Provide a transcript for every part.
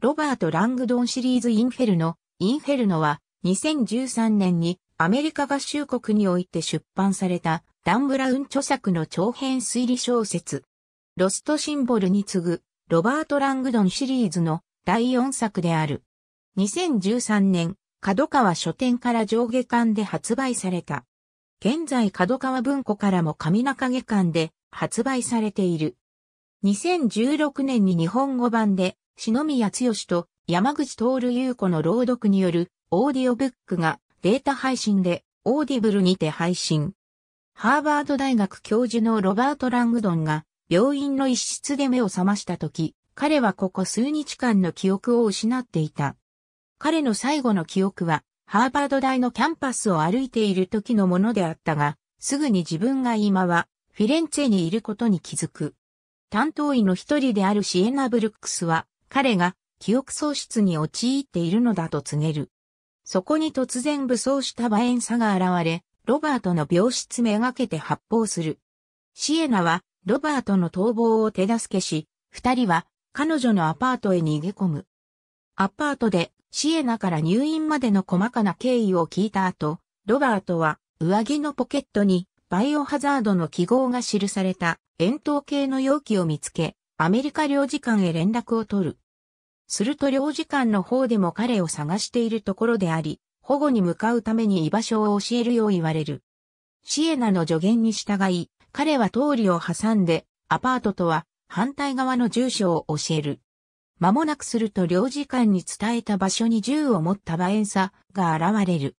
ロバート・ラングドンシリーズインフェルノ。インフェルノは2013年にアメリカ合衆国において出版されたダン・ブラウン著作の長編推理小説。ロストシンボルに次ぐロバート・ラングドンシリーズの第4作である。2013年、角川書店から上下巻で発売された。現在角川文庫からも上中下巻で発売されている。2016年に日本語版で篠宮剛と山口徹優子の朗読によるオーディオブックがデータ配信でオーディブルにて配信。ハーバード大学教授のロバート・ラングドンが病院の一室で目を覚ました時、彼はここ数日間の記憶を失っていた。彼の最後の記憶は、ハーバード大のキャンパスを歩いている時のものであったが、すぐに自分が今は、フィレンツェにいることに気づく。担当医の一人であるシエナ・ブルックスは、彼が記憶喪失に陥っているのだと告げる。そこに突然武装したバエンサが現れ、ロバートの病室めがけて発砲する。シエナはロバートの逃亡を手助けし、二人は彼女のアパートへ逃げ込む。アパートでシエナから入院までの細かな経緯を聞いた後、ロバートは上着のポケットにバイオハザードの記号が記された円筒形の容器を見つけ、アメリカ領事館へ連絡を取る。すると領事館の方でも彼を探しているところであり、保護に向かうために居場所を教えるよう言われる。シエナの助言に従い、彼は通りを挟んで、アパートとは反対側の住所を教える。間もなくすると領事館に伝えた場所に銃を持ったバエンサが現れる。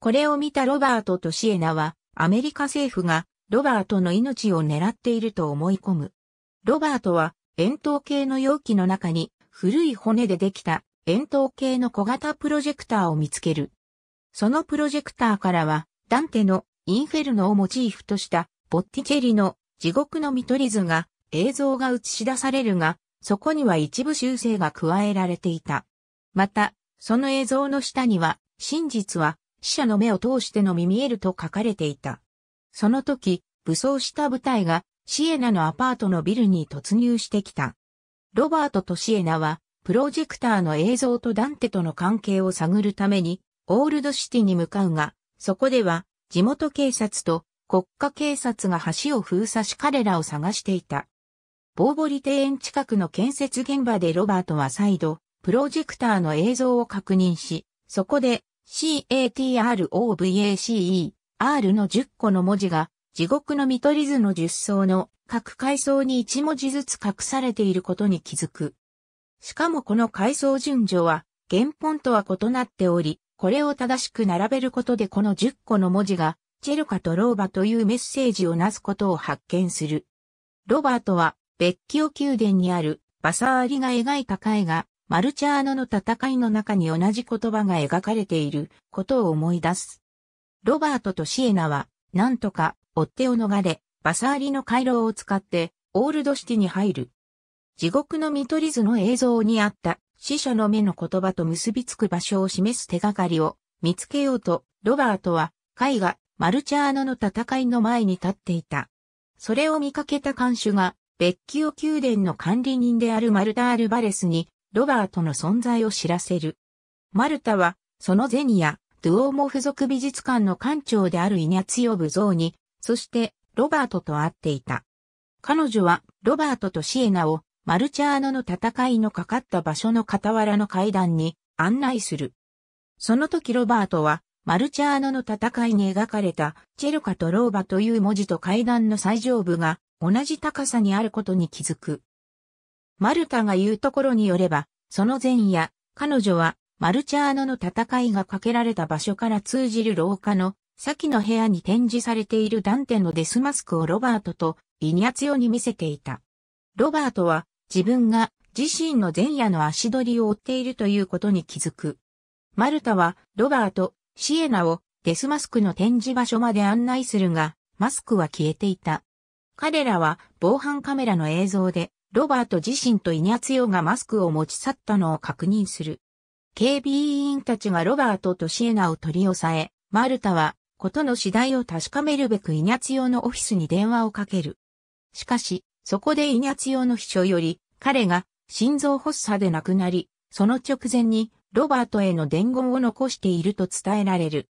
これを見たロバートとシエナは、アメリカ政府がロバートの命を狙っていると思い込む。ロバートは円筒形の容器の中に古い骨でできた円筒形の小型プロジェクターを見つける。そのプロジェクターからは、ダンテのインフェルノをモチーフとしたボッティチェリの地獄の見取り図が映像が映し出されるが、そこには一部修正が加えられていた。また、その映像の下には、真実は死者の目を通してのみ見えると書かれていた。その時、武装した部隊がシエナのアパートのビルに突入してきた。ロバートとシエナは、プロジェクターの映像とダンテとの関係を探るために、オールドシティに向かうが、そこでは、地元警察と国家警察が橋を封鎖し彼らを探していた。ボーボリ庭園近くの建設現場でロバートは再度、プロジェクターの映像を確認し、そこで CATROVACE R の10個の文字が地獄の見取り図の十層の各階層に一文字ずつ隠されていることに気づく。しかもこの階層順序は原本とは異なっており、これを正しく並べることでこの十個の文字が、チェルカとローバというメッセージをなすことを発見する。ロバートは、ベッキオ宮殿にあるバサーリが描いた絵画、マルチャーノの戦いの中に同じ言葉が描かれていることを思い出す。ロバートとシエナは、なんとか追っ手を逃れ、バサーリの回廊を使って、オールドシティに入る。地獄の見取り図の映像にあった死者の目の言葉と結びつく場所を示す手がかりを見つけようと、ロバートは絵画マルチャーノの戦いの前に立っていた。それを見かけた監守が、ベッキオ宮殿の管理人であるマルタ・アルバレスに、ロバートの存在を知らせる。マルタは、そのゼニア、ドゥオーモ付属美術館の館長であるイニャツヨブゾに、そして、ロバートと会っていた。彼女は、ロバートとシエナを、マルチャーノの戦いのかかった場所の傍らの階段に案内する。その時ロバートは、マルチャーノの戦いに描かれた、チェルカとローバという文字と階段の最上部が、同じ高さにあることに気づく。マルタが言うところによれば、その前夜、彼女は、マルチャーノの戦いがかけられた場所から通じる廊下の先の部屋に展示されているダンテのデスマスクをロバートとイニャツヨに見せていた。ロバートは自分が自身の前夜の足取りを追っているということに気づく。マルタはロバート、シエナをデスマスクの展示場所まで案内するが、マスクは消えていた。彼らは防犯カメラの映像でロバート自身とイニャツヨがマスクを持ち去ったのを確認する。警備員たちがロバートとシエナを取り押さえ、マルタはことの次第を確かめるべくイニャツ用のオフィスに電話をかける。しかし、そこでイニャツ用の秘書より、彼が心臓発作で亡くなり、その直前にロバートへの伝言を残していると伝えられる。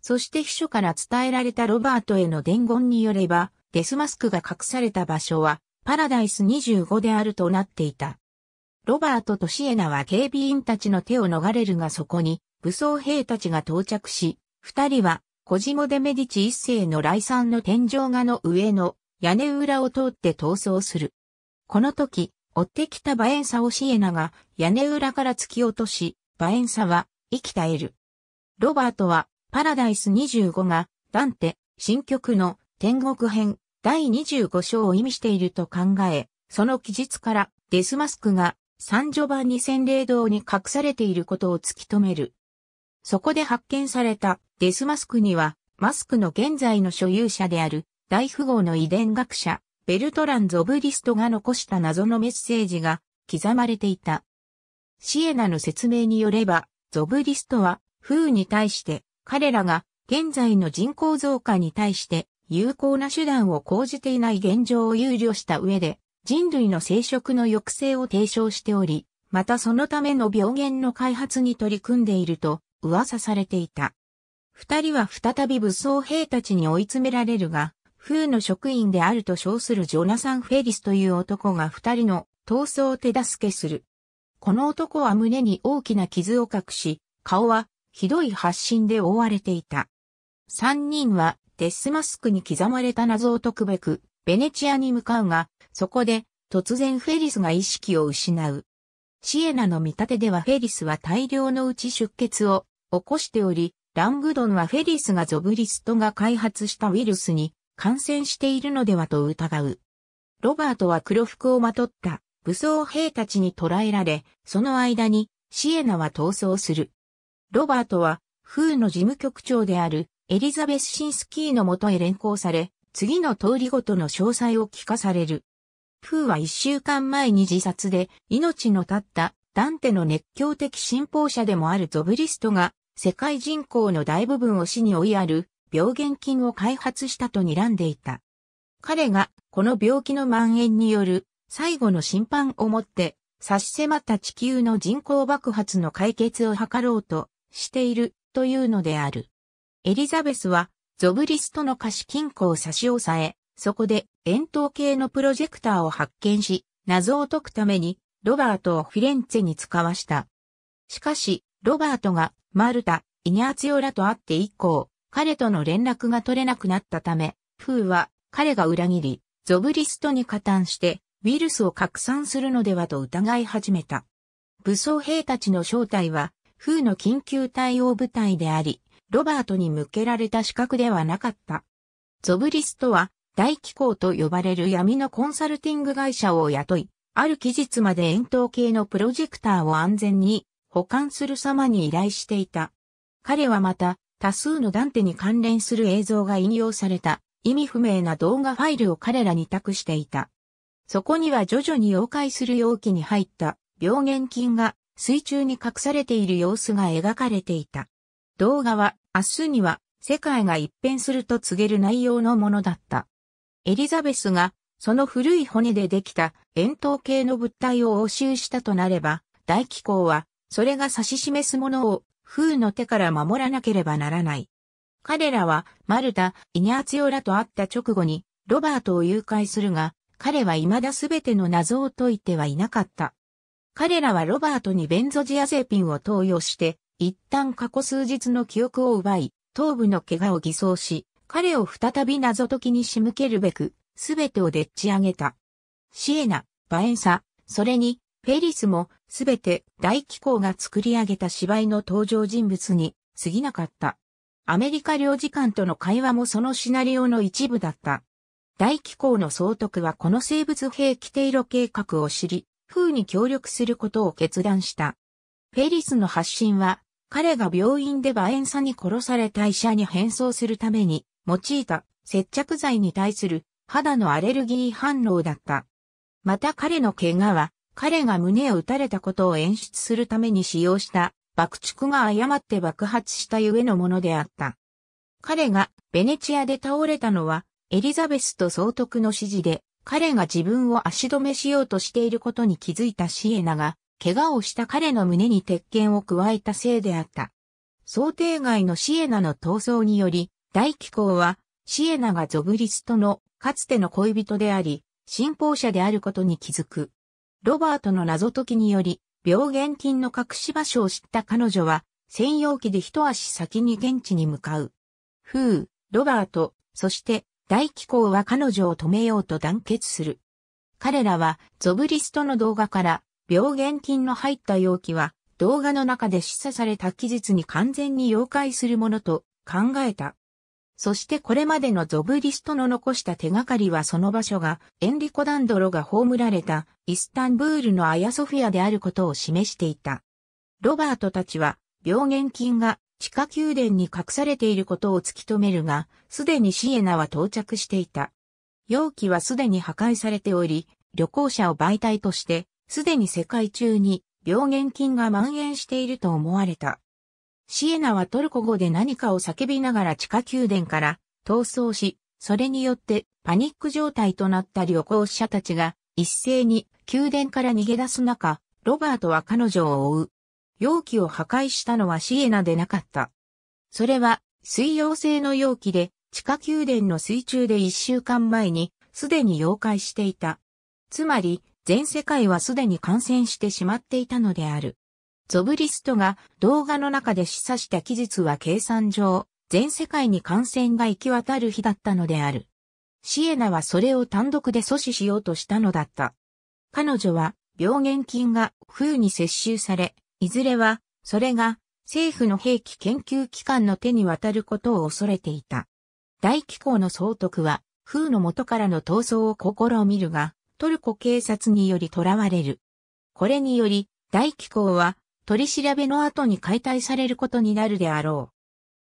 そして秘書から伝えられたロバートへの伝言によれば、デスマスクが隠された場所は、パラダイス25であるとなっていた。ロバートとシエナは警備員たちの手を逃れるがそこに、武装兵たちが到着し、二人はコジモ・デ・メディチ一世の来産の天井画の上の屋根裏を通って逃走する。この時、追ってきたバエンサをシエナが屋根裏から突き落とし、バエンサは生き絶える。ロバートはパラダイス25がダンテ新曲の天国編第25章を意味していると考え、その記述からデスマスクがサンジョバニ洗礼堂に隠されていることを突き止める。そこで発見されたデスマスクには、マスクの現在の所有者である大富豪の遺伝学者、ベルトラン・ゾブリストが残した謎のメッセージが刻まれていた。シエナの説明によれば、ゾブリストは、風に対して彼らが現在の人口増加に対して有効な手段を講じていない現状を憂慮した上で人類の生殖の抑制を提唱しており、またそのための病原の開発に取り組んでいると噂されていた。二人は再び武装兵たちに追い詰められるが、風の職員であると称するジョナサン・フェリスという男が二人の闘争を手助けする。この男は胸に大きな傷を隠し、顔はひどい発疹で覆われていた。三人はデスマスクに刻まれた謎を解くべく、ベネチアに向かうが、そこで突然フェリスが意識を失う。シエナの見立てではフェリスは大量のうち出血を起こしており、ラングドンはフェリスがゾブリストが開発したウイルスに感染しているのではと疑う。ロバートは黒服をまとった武装兵たちに捕らえられ、その間にシエナは逃走する。ロバートは、フーの事務局長であるエリザベス・シンスキーのもとへ連行され、次の通りごとの詳細を聞かされる。フーは一週間前に自殺で命の絶ったダンテの熱狂的信奉者でもあるゾブリストが世界人口の大部分を死に追いやる病原菌を開発したと睨んでいた。彼がこの病気の蔓延による最後の審判をもって差し迫った地球の人口爆発の解決を図ろうとしているというのである。エリザベスはゾブリストの貸金庫を差し押さえ、そこで円筒形のプロジェクターを発見し、謎を解くためにロバートをフィレンツェに使わした。しかし、ロバートがマルタ、イニャーツィオラと会って以降、彼との連絡が取れなくなったため、フーは彼が裏切り、ゾブリストに加担してウイルスを拡散するのではと疑い始めた。武装兵たちの正体は、フーの緊急対応部隊であり、ロバートに向けられた資格ではなかった。ゾブリストは、大機構と呼ばれる闇のコンサルティング会社を雇い、ある期日まで円筒形のプロジェクターを安全に保管する様に依頼していた。彼はまた、多数のダンテに関連する映像が引用された意味不明な動画ファイルを彼らに託していた。そこには徐々に溶解する容器に入った病原菌が水中に隠されている様子が描かれていた。動画は明日には世界が一変すると告げる内容のものだった。エリザベスがその古い骨でできた円筒形の物体を押収したとなれば大気候はそれが指し示すものを、風の手から守らなければならない。彼らは、マルタ、イニャーツヨラと会った直後に、ロバートを誘拐するが、彼は未だすべての謎を解いてはいなかった。彼らはロバートにベンゾジアゼーピンを投与して、一旦過去数日の記憶を奪い、頭部の怪我を偽装し、彼を再び謎解きに仕向けるべく、すべてをでっち上げた。シエナ、バエンサ、それに、ペリスもすべて大機構が作り上げた芝居の登場人物に過ぎなかった。アメリカ領事館との会話もそのシナリオの一部だった。大機構の総督はこの生物兵器定路計画を知り、風に協力することを決断した。ペリスの発信は、彼が病院でバエンサに殺された医者に変装するために用いた接着剤に対する肌のアレルギー反応だった。また彼の怪我は彼が胸を撃たれたことを演出するために使用した爆竹が誤って爆発したゆえのものであった。彼がベネチアで倒れたのはエリザベスと総督の指示で彼が自分を足止めしようとしていることに気づいたシエナが怪我をした彼の胸に鉄拳を加えたせいであった。想定外のシエナの闘争により大気候はシエナがゾグリストのかつての恋人であり信奉者であることに気づく。ロバートの謎解きにより、病原菌の隠し場所を知った彼女は、専用機で一足先に現地に向かう。フー、ロバート、そして大気候は彼女を止めようと団結する。彼らはゾブリストの動画から病原菌の入った容器は動画の中で示唆された期日に完全に溶解するものと考えた。そしてこれまでのゾブリストの残した手がかりはその場所がエンリコ・ダンドロが葬られたイスタンブールのアヤソフィアであることを示していた。ロバートたちは病原菌が地下宮殿に隠されていることを突き止めるが、すでにシエナは到着していた。容器はすでに破壊されており、旅行者を媒体として、すでに世界中に病原菌が蔓延していると思われた。シエナはトルコ語で何かを叫びながら地下宮殿から逃走し、それによってパニック状態となった旅行者たちが一斉に宮殿から逃げ出す中、ロバートは彼女を追う。容器を破壊したのはシエナでなかった。それは水溶性の容器で地下宮殿の水中で一週間前にすでに溶解していた。つまり全世界はすでに感染してしまっていたのである。ゾブリストが動画の中で示唆した期日は計算上、全世界に感染が行き渡る日だったのである。シエナはそれを単独で阻止しようとしたのだった。彼女は病原菌が風に接収され、いずれはそれが政府の兵器研究機関の手に渡ることを恐れていた。大気候の総督は風の元からの逃走を試みるが、トルコ警察により囚われる。これにより大気候は取り調べの後に解体されることになるであろう。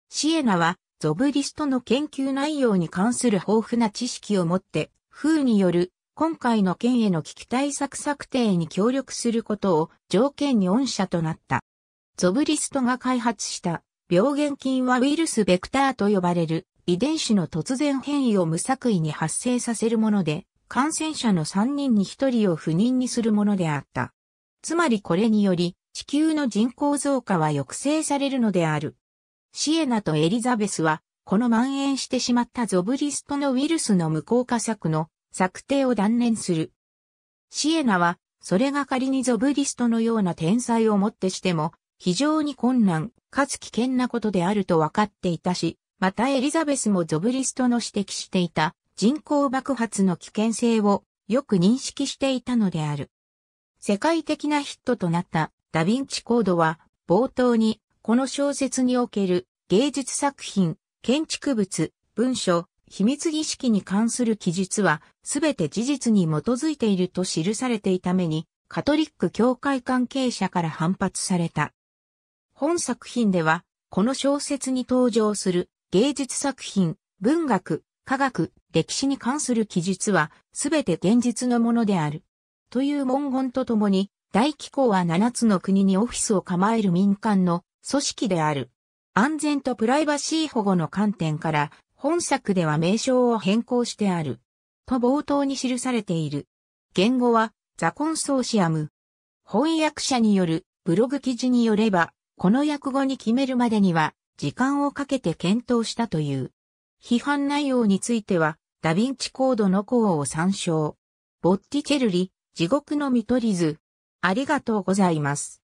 シエナは、ゾブリストの研究内容に関する豊富な知識を持って、風による、今回の件への危機対策策定に協力することを条件に御社となった。ゾブリストが開発した病原菌はウイルスベクターと呼ばれる遺伝子の突然変異を無作為に発生させるもので、感染者の3人に1人を不妊にするものであった。つまりこれにより、地球の人口増加は抑制されるのである。シエナとエリザベスは、この蔓延してしまったゾブリストのウイルスの無効化策の策定を断念する。シエナは、それが仮にゾブリストのような天才をもってしても、非常に困難、かつ危険なことであると分かっていたし、またエリザベスもゾブリストの指摘していた人口爆発の危険性をよく認識していたのである。世界的なヒットとなったダヴィンチコードは冒頭にこの小説における芸術作品、建築物、文書、秘密儀式に関する記述はすべて事実に基づいていると記されていためにカトリック教会関係者から反発された。本作品ではこの小説に登場する芸術作品、文学、科学、歴史に関する記述はすべて現実のものである。という文言とともに大機構は7つの国にオフィスを構える民間の組織である。安全とプライバシー保護の観点から、本作では名称を変更してある。と冒頭に記されている。言語は、ザコンソーシアム。翻訳者によるブログ記事によれば、この訳語に決めるまでには、時間をかけて検討したという。批判内容については、ダヴィンチコードの項を参照。ボッティチェルリ、地獄の見取り図、ありがとうございます。